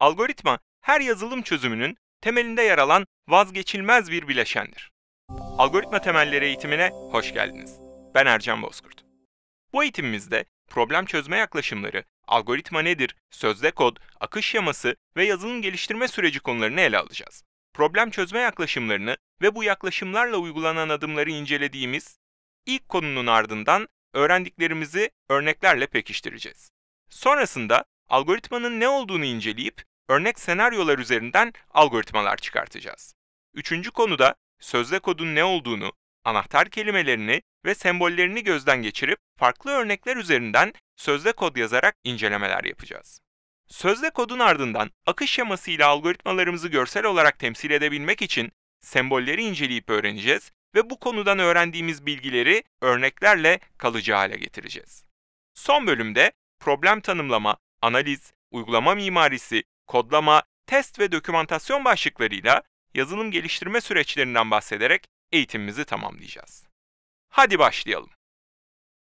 Algoritma her yazılım çözümünün temelinde yer alan vazgeçilmez bir bileşendir. Algoritma temelleri eğitimine hoş geldiniz. Ben Ercan Bozkurt. Bu eğitimimizde problem çözme yaklaşımları, algoritma nedir, sözde kod, akış şeması ve yazılım geliştirme süreci konularını ele alacağız. Problem çözme yaklaşımlarını ve bu yaklaşımlarla uygulanan adımları incelediğimiz ilk konunun ardından öğrendiklerimizi örneklerle pekiştireceğiz. Sonrasında algoritmanın ne olduğunu inceleyip örnek senaryolar üzerinden algoritmalar çıkartacağız. Üçüncü konuda sözde kodun ne olduğunu, anahtar kelimelerini ve sembollerini gözden geçirip farklı örnekler üzerinden sözde kod yazarak incelemeler yapacağız. Sözde kodun ardından akış şeması ile algoritmalarımızı görsel olarak temsil edebilmek için sembolleri inceleyip öğreneceğiz ve bu konudan öğrendiğimiz bilgileri örneklerle kalıcı hale getireceğiz. Son bölümde problem tanımlama, analiz, uygulama mimarisi kodlama, test ve dokümantasyon başlıklarıyla yazılım geliştirme süreçlerinden bahsederek eğitimimizi tamamlayacağız. Hadi başlayalım.